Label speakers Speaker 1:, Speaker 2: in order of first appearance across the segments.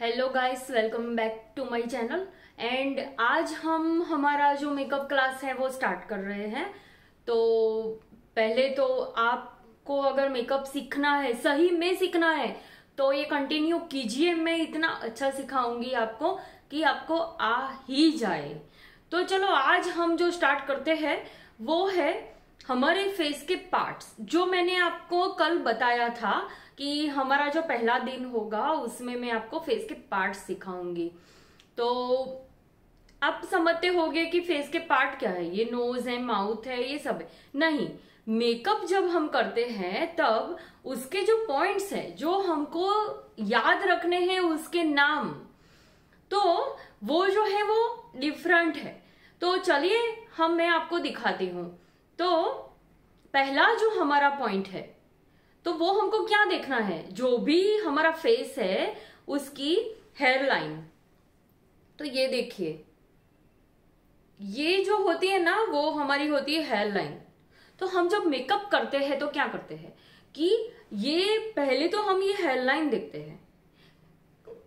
Speaker 1: hello guys welcome back to my channel and आज हम हमारा जो मेकअप क्लास है वो स्टार्ट कर रहे हैं तो पहले तो आपको अगर मेकअप सीखना है सही में सीखना है तो ये कंटिन्यू कीजिए मैं इतना अच्छा सिखाऊंगी आपको कि आपको आ ही जाए तो चलो आज हम जो स्टार्ट करते हैं वो है हमारे फेस के पार्ट्स जो मैंने आपको कल बताया था कि हमारा जो पहला दिन होगा उसमें मैं आपको फेस के पार्ट सिखाऊंगी तो आप समझते हो कि फेस के पार्ट क्या है ये नोज है माउथ है ये सब है नहीं मेकअप जब हम करते हैं तब उसके जो पॉइंट्स है जो हमको याद रखने हैं उसके नाम तो वो जो है वो डिफरेंट है तो चलिए हम मैं आपको दिखाती हूं तो पहला जो हमारा पॉइंट है तो वो हमको क्या देखना है जो भी हमारा फेस है उसकी हेयर लाइन तो ये देखिए ये जो होती है ना वो हमारी होती है हेयर लाइन तो हम जब मेकअप करते हैं तो क्या करते हैं कि ये पहले तो हम ये हेयर लाइन देखते हैं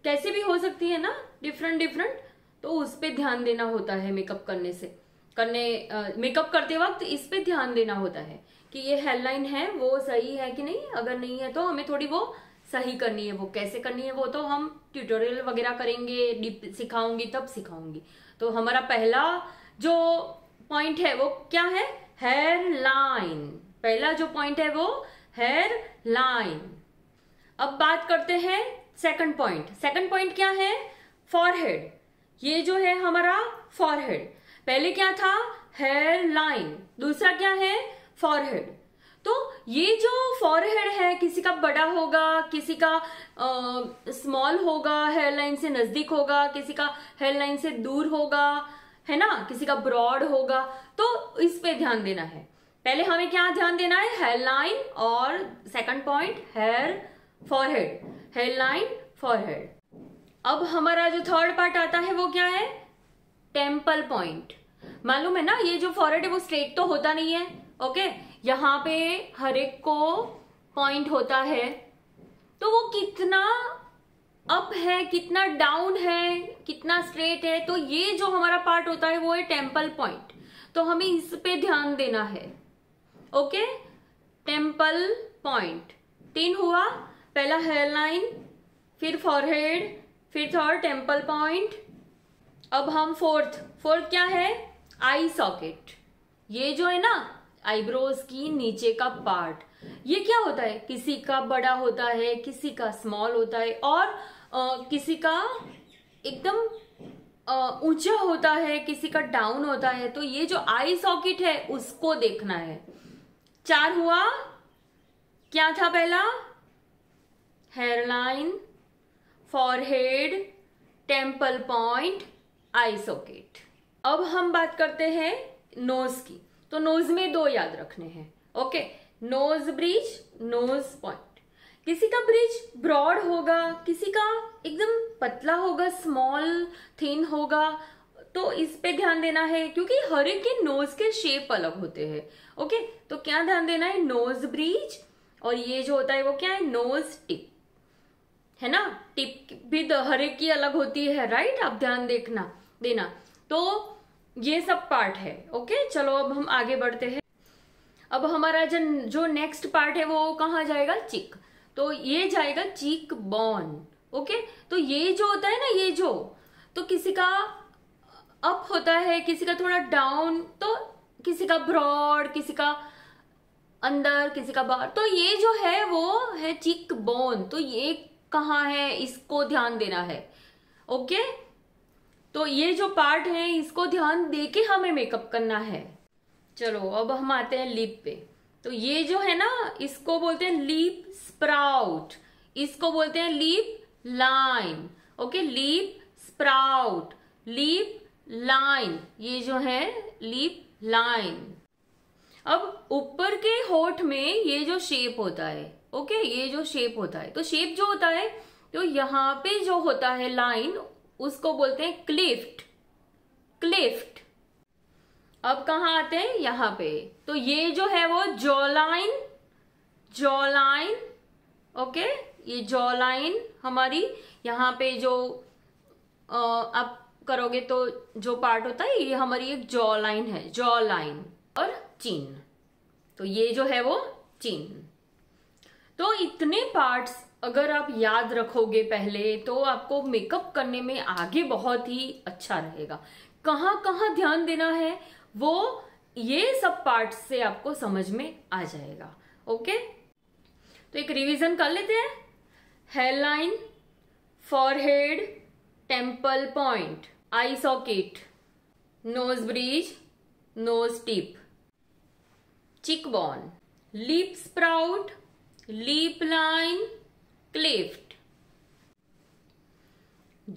Speaker 1: कैसे भी हो सकती है ना डिफरेंट डिफरेंट तो उस पर ध्यान देना होता है मेकअप करने से करने मेकअप करते वक्त इस पे ध्यान देना होता है कि ये हेडलाइन है वो सही है कि नहीं अगर नहीं है तो हमें थोड़ी वो सही करनी है वो कैसे करनी है वो तो हम ट्यूटोरियल वगैरह करेंगे डीप सिखाऊंगी तब सिखाऊंगी तो हमारा पहला जो पॉइंट है वो क्या है हेयर लाइन पहला जो पॉइंट है वो हेयर लाइन अब बात करते हैं सेकंड पॉइंट सेकंड पॉइंट क्या है फॉरहेड ये जो है हमारा फॉरहेड पहले क्या था हेयर लाइन दूसरा क्या है फॉरहेड तो ये जो फॉरहेड है किसी का बड़ा होगा किसी का स्मॉल होगा हेयर लाइन से नजदीक होगा किसी का हेयर लाइन से दूर होगा है ना किसी का ब्रॉड होगा तो इस पे ध्यान देना है पहले हमें क्या ध्यान देना है लाइन और second point hair forehead line forehead अब हमारा जो थर्ड पार्ट आता है वो क्या है टेम्पल पॉइंट मालूम है ना ये जो फॉरवर्ड है वो स्ट्रेट तो होता नहीं है ओके यहां पे हर एक को पॉइंट होता है तो वो कितना अप है कितना डाउन है कितना स्ट्रेट है तो ये जो हमारा पार्ट होता है वो है टेम्पल पॉइंट तो हमें इस पे ध्यान देना है ओके टेम्पल पॉइंट तीन हुआ पहला हेयर लाइन फिर फॉरहेड फिर थर्ड टेम्पल पॉइंट अब हम फोर्थ फोर्थ क्या है आई सॉकेट ये जो है ना आईब्रोज की नीचे का पार्ट ये क्या होता है किसी का बड़ा होता है किसी का स्मॉल होता है और आ, किसी का एकदम ऊंचा होता है किसी का डाउन होता है तो ये जो आई सॉकेट है उसको देखना है चार हुआ क्या था पहला hairline forehead temple point eye socket अब हम बात करते हैं नोज की तो नोज में दो याद रखने हैं okay nose bridge nose point किसी का ब्रिज ब्रॉड होगा किसी का एकदम पतला होगा स्मॉल थिन होगा तो इस पे ध्यान देना है क्योंकि हर एक के नोज के शेप अलग होते हैं ओके तो क्या ध्यान देना है नोज ब्रिज और ये जो होता है वो क्या है नोज टिप है ना टिप भी तो हर एक की अलग होती है राइट आप ध्यान देखना देना तो ये सब पार्ट है ओके चलो अब हम आगे बढ़ते हैं अब हमारा जन जो नेक्स्ट पार्ट है वो कहाँ जाएगा चिक तो ये जाएगा चीक बॉन ओके तो ये जो होता है ना ये जो तो किसी का अप होता है किसी का थोड़ा डाउन तो किसी का ब्रॉड किसी का अंदर किसी का बाहर तो ये जो है वो है चिक बोन तो ये कहाँ है इसको ध्यान देना है ओके तो ये जो पार्ट है इसको ध्यान दे के हमें मेकअप करना है चलो अब हम आते हैं लिप पे तो ये जो है ना इसको बोलते हैं लिप स्प्राउट इसको बोलते हैं lip line okay lip sprout lip line ये जो है लिप लाइन अब ऊपर के होठ में ये जो शेप होता है ओके ये जो शेप होता है तो शेप जो होता है तो यहाँ पे जो होता है लाइन उसको बोलते हैं क्लिफ्ट क्लिफ्ट अब कहा आते हैं यहां पे तो ये जो है वो जॉलाइन जॉलाइन ओके ये जॉलाइन हमारी यहां पे जो आप करोगे तो जो पार्ट होता है ये हमारी एक जॉ लाइन है जॉ लाइन और चीन तो ये जो है वो चीन तो इतने पार्ट्स अगर आप याद रखोगे पहले तो आपको मेकअप करने में आगे बहुत ही अच्छा रहेगा कहाँ कहाँ ध्यान देना है वो ये सब पार्ट से आपको समझ में आ जाएगा ओके तो एक रिवीजन कर लेते हैं hairline forehead temple point eye socket nose bridge nose tip cheekbone lip sprout lip line cleft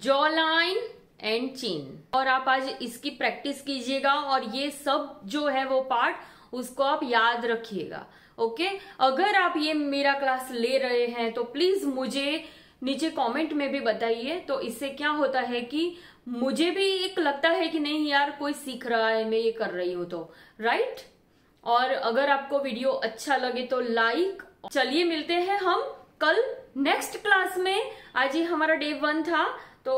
Speaker 1: jaw line and chin और आप आज इसकी प्रैक्टिस कीजिएगा और ये सब जो है वो पार्ट उसको आप याद रखिएगा ओके अगर आप ये मेरा क्लास ले रहे हैं तो प्लीज मुझे नीचे कमेंट में भी बताइए तो इससे क्या होता है कि मुझे भी एक लगता है कि नहीं यार कोई सीख रहा है मैं ये कर रही हूं तो राइट और अगर आपको वीडियो अच्छा लगे तो लाइक चलिए मिलते हैं हम कल नेक्स्ट क्लास में आज ही हमारा डे वन था तो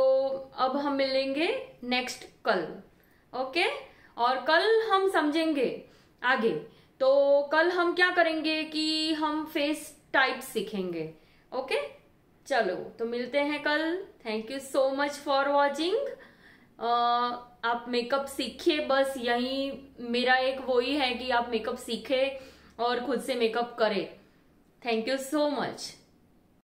Speaker 1: अब हम मिलेंगे नेक्स्ट कल ओके और कल हम समझेंगे आगे तो कल हम क्या करेंगे कि हम फेस टाइप सीखेंगे ओके चलो तो मिलते हैं कल thank you so much for watching आप मेकअप सीखिए बस यही मेरा एक वो ही है कि आप मेकअप सीखे और खुद से मेकअप करें थैंक यू सो मच